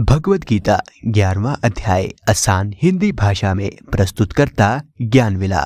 भगवत गीता ग्यारवा अध्याय आसान हिंदी भाषा में प्रस्तुत करता ज्ञान विला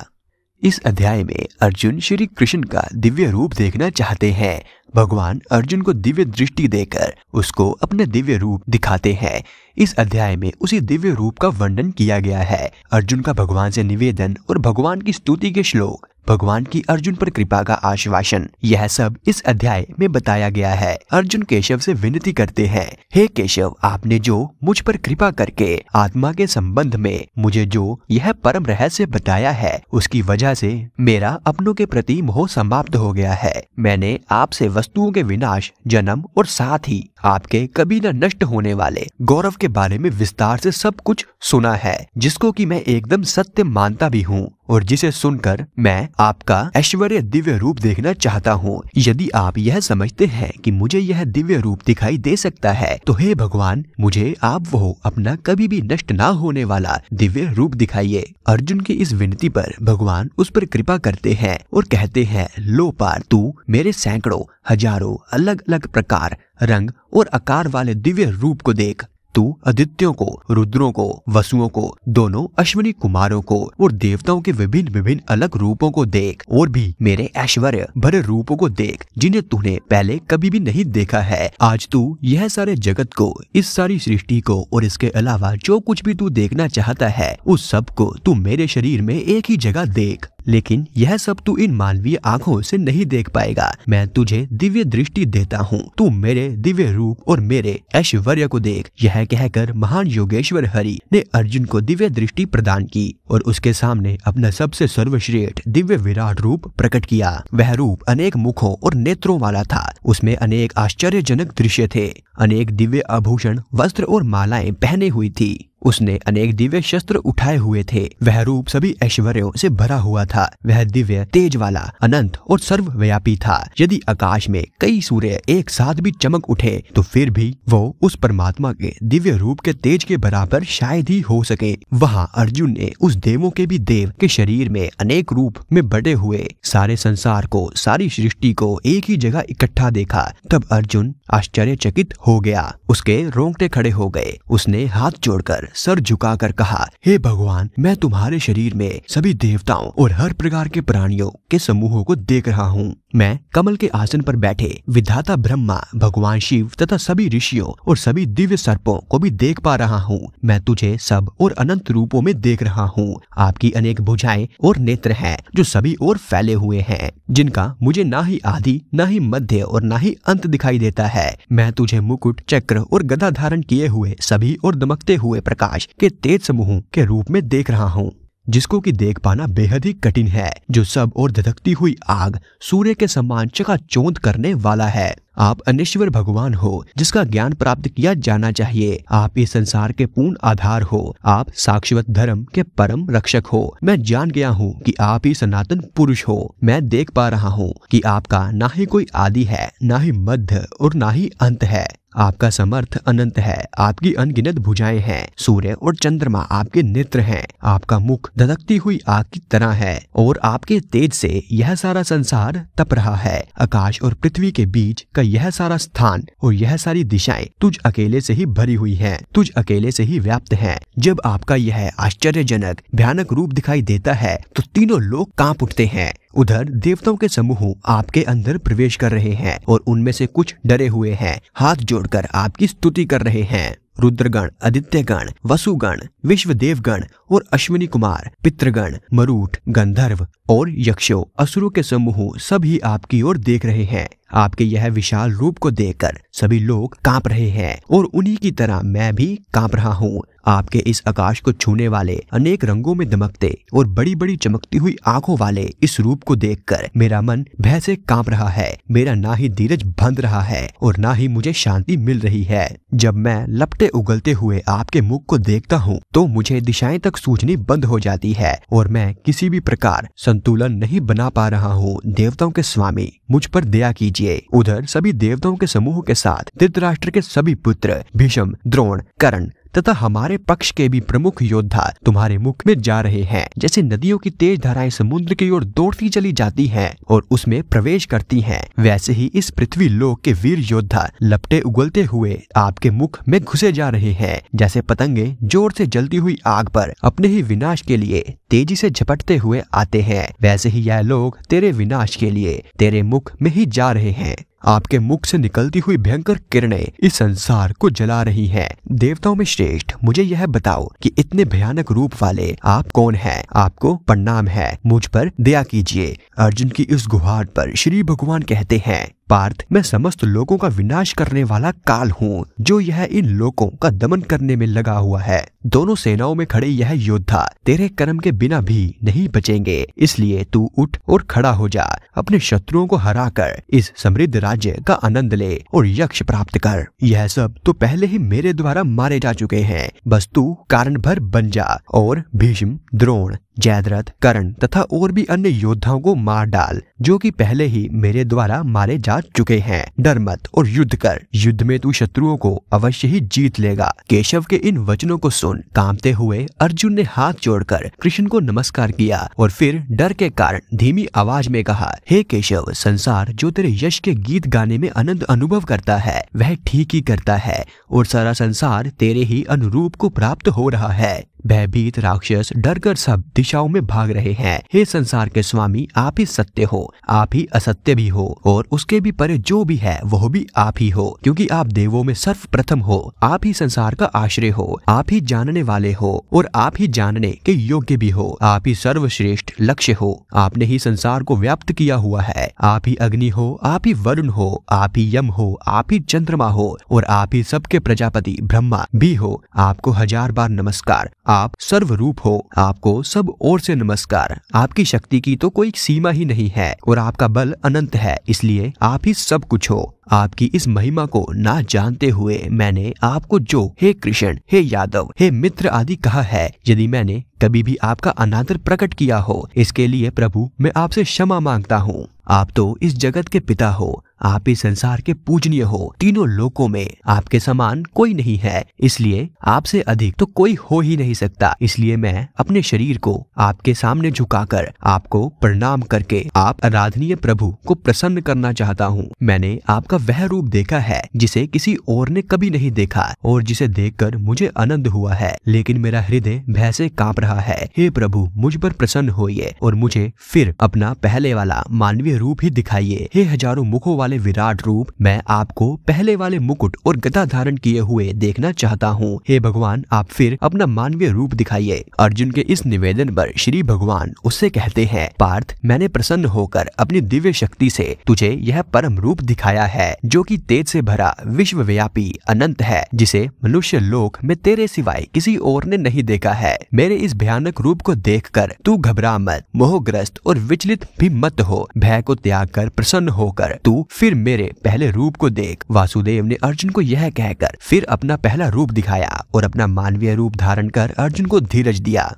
इस अध्याय में अर्जुन श्री कृष्ण का दिव्य रूप देखना चाहते हैं भगवान अर्जुन को दिव्य दृष्टि देकर उसको अपने दिव्य रूप दिखाते हैं इस अध्याय में उसी दिव्य रूप का वर्णन किया गया है अर्जुन का भगवान से निवेदन और भगवान की स्तुति के श्लोक भगवान की अर्जुन पर कृपा का आश्वासन यह सब इस अध्याय में बताया गया है अर्जुन केशव से विनती करते हैं हे केशव आपने जो मुझ पर कृपा करके आत्मा के संबंध में मुझे जो यह परम रहस्य बताया है उसकी वजह से मेरा अपनों के प्रति मोह समाप्त हो गया है मैंने आपसे वस्तुओं के विनाश जन्म और साथ ही आपके कभी न नष्ट होने वाले गौरव के बारे में विस्तार से सब कुछ सुना है जिसको कि मैं एकदम सत्य मानता भी हूँ और जिसे सुनकर मैं आपका ऐश्वर्य दिव्य रूप देखना चाहता हूँ यदि आप यह समझते हैं कि मुझे यह दिव्य रूप दिखाई दे सकता है तो हे भगवान मुझे आप वो अपना कभी भी नष्ट ना होने वाला दिव्य रूप दिखाइए अर्जुन की इस विनती पर भगवान उस पर कृपा करते हैं और कहते हैं लो पार तू मेरे सैकड़ों हजारों अलग अलग प्रकार रंग और आकार वाले दिव्य रूप को देख तू आदित्यों को रुद्रों को वसुओं को दोनों अश्विनी कुमारों को और देवताओं के विभिन्न विभिन्न अलग रूपों को देख और भी मेरे ऐश्वर्य भरे रूपों को देख जिन्हें तूने पहले कभी भी नहीं देखा है आज तू यह सारे जगत को इस सारी सृष्टि को और इसके अलावा जो कुछ भी तू देखना चाहता है उस सब को तू मेरे शरीर में एक ही जगह देख लेकिन यह सब तू इन मानवीय आँखों से नहीं देख पाएगा मैं तुझे दिव्य दृष्टि देता हूँ तू मेरे दिव्य रूप और मेरे ऐश्वर्य को देख यह कहकर महान योगेश्वर हरि ने अर्जुन को दिव्य दृष्टि प्रदान की और उसके सामने अपना सबसे सर्वश्रेष्ठ दिव्य विराट रूप प्रकट किया वह रूप अनेक मुखों और नेत्रों वाला था उसमें अनेक आश्चर्यजनक दृश्य थे अनेक दिव्य आभूषण वस्त्र और मालाएं पहने हुई थी उसने अनेक दिव्य शस्त्र उठाए हुए थे वह रूप सभी ऐश्वर्यों से भरा हुआ था वह दिव्य तेज वाला अनंत और सर्वव्यापी था यदि आकाश में कई सूर्य एक साथ भी चमक उठे तो फिर भी वो उस परमात्मा के दिव्य रूप के तेज के बराबर शायद ही हो सके वहाँ अर्जुन ने उस देवों के भी देव के शरीर में अनेक रूप में बटे हुए सारे संसार को सारी सृष्टि को एक ही जगह इकट्ठा देखा तब अर्जुन आश्चर्यचकित हो गया उसके रोंगटे खड़े हो गए उसने हाथ जोड़कर सर झुकाकर कहा हे hey भगवान मैं तुम्हारे शरीर में सभी देवताओं और हर प्रकार के प्राणियों के समूहों को देख रहा हूँ मैं कमल के आसन पर बैठे विधाता ब्रह्मा भगवान शिव तथा सभी ऋषियों और सभी दिव्य सर्पों को भी देख पा रहा हूँ मैं तुझे सब और अनंत रूपों में देख रहा हूँ आपकी अनेक भुजाएं और नेत्र हैं जो सभी और फैले हुए हैं जिनका मुझे ना ही आदि ना ही मध्य और ना ही अंत दिखाई देता है मैं तुझे मुकुट चक्र और गदा धारण किए हुए सभी और दमकते हुए प्रकाश के तेज समूह के रूप में देख रहा हूँ जिसको की देख पाना बेहद ही कठिन है जो सब और धधकती हुई आग सूर्य के समान चकाचौंध करने वाला है आप अनिश्वर भगवान हो जिसका ज्ञान प्राप्त किया जाना चाहिए आप इस संसार के पूर्ण आधार हो आप साक्षवत धर्म के परम रक्षक हो मैं जान गया हूँ कि आप ही सनातन पुरुष हो मैं देख पा रहा हूँ कि आपका ना ही कोई आदि है ना ही मध्य और ना ही अंत है आपका समर्थ अनंत है आपकी अनगिनत भुजाएं हैं सूर्य और चंद्रमा आपके नेत्र हैं आपका मुख धधकती हुई आग की तरह है और आपके तेज से यह सारा संसार तप रहा है आकाश और पृथ्वी के बीच का यह सारा स्थान और यह सारी दिशाएं तुझ अकेले से ही भरी हुई है तुझ अकेले से ही व्याप्त है जब आपका यह आश्चर्यजनक भयानक रूप दिखाई देता है तो तीनों लोग कांप उठते हैं उधर देवताओं के समूह आपके अंदर प्रवेश कर रहे हैं और उनमें से कुछ डरे हुए हैं हाथ जोड़कर आपकी स्तुति कर रहे हैं रुद्रगण आदित्यगण वसुगण विश्व देवगण और अश्विनी कुमार पितृगण मरूट गंधर्व और यक्षो असुरों के समूह सभी आपकी ओर देख रहे हैं आपके यह विशाल रूप को देखकर सभी लोग कांप रहे हैं और उन्हीं की तरह मैं भी कांप रहा हूँ आपके इस आकाश को छूने वाले अनेक रंगों में दमकते और बड़ी बड़ी चमकती हुई आंखों वाले इस रूप को देखकर मेरा मन भय से कांप रहा है मेरा ना ही धीरज बंद रहा है और ना ही मुझे शांति मिल रही है जब मैं लपटे उगलते हुए आपके मुख को देखता हूँ तो मुझे दिशाएं तक सूझनी बंद हो जाती है और मैं किसी भी प्रकार संतुलन नहीं बना पा रहा हूँ देवताओं के स्वामी मुझ पर दया कीजिए उधर सभी देवताओं के समूह के साथ धृतराष्ट्र के सभी पुत्र भीषम द्रोण करण तथा हमारे पक्ष के भी प्रमुख योद्धा तुम्हारे मुख में जा रहे हैं जैसे नदियों की तेज धाराएं समुद्र की ओर दौड़ती चली जाती हैं और उसमें प्रवेश करती हैं वैसे ही इस पृथ्वी लोक के वीर योद्धा लपटे उगलते हुए आपके मुख में घुसे जा रहे हैं जैसे पतंगे जोर से जलती हुई आग पर अपने ही विनाश के लिए तेजी से झपटते हुए आते हैं वैसे ही यह लोग तेरे विनाश के लिए तेरे मुख में ही जा रहे हैं आपके मुख से निकलती हुई भयंकर किरणें इस संसार को जला रही हैं। देवताओं में श्रेष्ठ मुझे यह बताओ कि इतने भयानक रूप वाले आप कौन हैं? आपको प्रणाम है मुझ पर दया कीजिए अर्जुन की इस गुहार पर श्री भगवान कहते हैं पार्थ मैं समस्त लोगों का विनाश करने वाला काल हूँ जो यह इन लोगों का दमन करने में लगा हुआ है दोनों सेनाओं में खड़े यह योद्धा तेरे कर्म के बिना भी नहीं बचेंगे इसलिए तू उठ और खड़ा हो जा अपने शत्रुओं को हरा कर इस समृद्ध राज्य का आनंद ले और यक्ष प्राप्त कर यह सब तो पहले ही मेरे द्वारा मारे जा चुके हैं बस तू कारण भर बन जा और भीष्म द्रोण जयद्रथ करण तथा और भी अन्य योद्धाओं को मार डाल जो कि पहले ही मेरे द्वारा मारे जा चुके हैं डर मत और युद्ध कर युद्ध में तू शत्रुओं को अवश्य ही जीत लेगा केशव के इन वचनों को सुन कामते हुए अर्जुन ने हाथ जोड़कर कृष्ण को नमस्कार किया और फिर डर के कारण धीमी आवाज में कहा हे hey केशव संसार जो तेरे यश के गीत गाने में आनंद अनुभव करता है वह ठीक ही करता है और सारा संसार तेरे ही अनुरूप को प्राप्त हो रहा है भयभीत राक्षस डर कर सब दिशाओं में भाग रहे हैं हे संसार के स्वामी आप ही सत्य हो आप ही असत्य भी हो और उसके भी परे जो भी है वह भी आप ही हो क्योंकि आप देवों में सर्वप्रथम हो आप ही संसार का आश्रय हो आप ही जानने वाले हो और आप ही जानने के योग्य भी हो आप ही सर्वश्रेष्ठ लक्ष्य हो आपने ही संसार को व्याप्त किया हुआ है आप ही अग्नि हो आप ही वरुण हो आप ही यम हो आप ही चंद्रमा हो और आप ही सबके प्रजापति ब्रह्मा भी हो आपको हजार बार नमस्कार आप सर्वरूप हो आपको सब ओर से नमस्कार आपकी शक्ति की तो कोई सीमा ही नहीं है और आपका बल अनंत है इसलिए आप ही सब कुछ हो आपकी इस महिमा को ना जानते हुए मैंने आपको जो हे कृष्ण हे यादव हे मित्र आदि कहा है यदि मैंने कभी भी आपका अनादर प्रकट किया हो इसके लिए प्रभु मैं आपसे क्षमा मांगता हूँ आप तो इस जगत के पिता हो आप इस संसार के पूजनीय हो तीनों लोकों में आपके समान कोई नहीं है इसलिए आपसे अधिक तो कोई हो ही नहीं सकता इसलिए मैं अपने शरीर को आपके सामने झुकाकर आपको प्रणाम करके आप आराधनीय प्रभु को प्रसन्न करना चाहता हूँ मैंने आपका वह रूप देखा है जिसे किसी और ने कभी नहीं देखा और जिसे कर मुझे आनंद हुआ है लेकिन मेरा हृदय भय से कांप रहा है हे प्रभु मुझ पर प्रसन्न होइए और मुझे फिर अपना पहले वाला मानवीय रूप ही दिखाइए हे हजारों मुखों वाले वाले विराट रूप मैं आपको पहले वाले मुकुट और गदा धारण किए हुए देखना चाहता हूँ हे भगवान आप फिर अपना मानवीय रूप दिखाइए अर्जुन के इस निवेदन पर श्री भगवान उससे कहते हैं पार्थ मैंने प्रसन्न होकर अपनी दिव्य शक्ति से तुझे यह परम रूप दिखाया है जो कि तेज से भरा विश्वव्यापी अनंत है जिसे मनुष्य लोक में तेरे सिवाय किसी और ने नहीं देखा है मेरे इस भयानक रूप को कर तू घबरा मत मोहग्रस्त और विचलित भी मत हो भय को त्याग कर प्रसन्न होकर तू फिर मेरे पहले रूप को देख वासुदेव ने अर्जुन को यह कहकर फिर अपना पहला रूप दिखाया और अपना मानवीय रूप धारण कर अर्जुन को धीरज दिया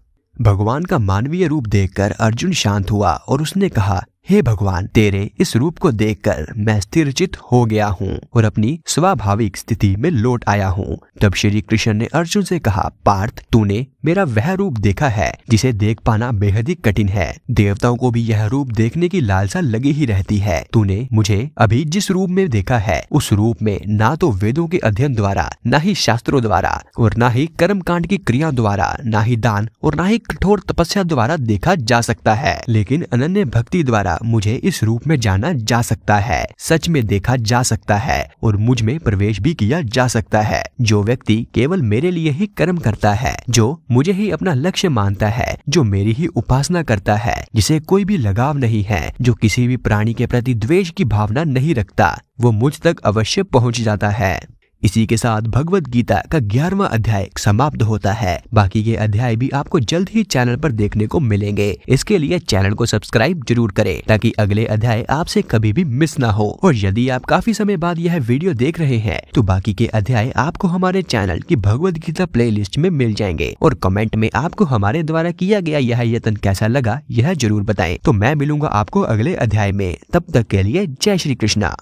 भगवान का मानवीय रूप देखकर अर्जुन शांत हुआ और उसने कहा हे भगवान तेरे इस रूप को देखकर मैं स्थिरचित हो गया हूँ और अपनी स्वाभाविक स्थिति में लौट आया हूँ तब श्री कृष्ण ने अर्जुन से कहा पार्थ तूने मेरा वह रूप देखा है जिसे देख पाना बेहद ही कठिन है देवताओं को भी यह रूप देखने की लालसा लगी ही रहती है तूने मुझे अभी जिस रूप में देखा है उस रूप में ना तो वेदों के अध्ययन द्वारा न ही शास्त्रों द्वारा और न ही कर्म कांड की क्रिया द्वारा न ही दान और न ही कठोर तपस्या द्वारा देखा जा सकता है लेकिन अनन्य भक्ति द्वारा द्वारा मुझे इस रूप में जाना जा सकता है सच में देखा जा सकता है और मुझ में प्रवेश भी किया जा सकता है जो व्यक्ति केवल मेरे लिए ही कर्म करता है जो मुझे ही अपना लक्ष्य मानता है जो मेरी ही उपासना करता है जिसे कोई भी लगाव नहीं है जो किसी भी प्राणी के प्रति द्वेष की भावना नहीं रखता वो मुझ तक अवश्य पहुंच जाता है इसी के साथ भगवत गीता का ग्यारहवा अध्याय समाप्त होता है बाकी के अध्याय भी आपको जल्द ही चैनल पर देखने को मिलेंगे इसके लिए चैनल को सब्सक्राइब जरूर करें ताकि अगले अध्याय आपसे कभी भी मिस ना हो और यदि आप काफी समय बाद यह वीडियो देख रहे हैं तो बाकी के अध्याय आपको हमारे चैनल की भगवत गीता प्ले में मिल जाएंगे और कमेंट में आपको हमारे द्वारा किया गया यह यत्न कैसा लगा यह जरूर बताए तो मैं मिलूंगा आपको अगले अध्याय में तब तक के लिए जय श्री कृष्णा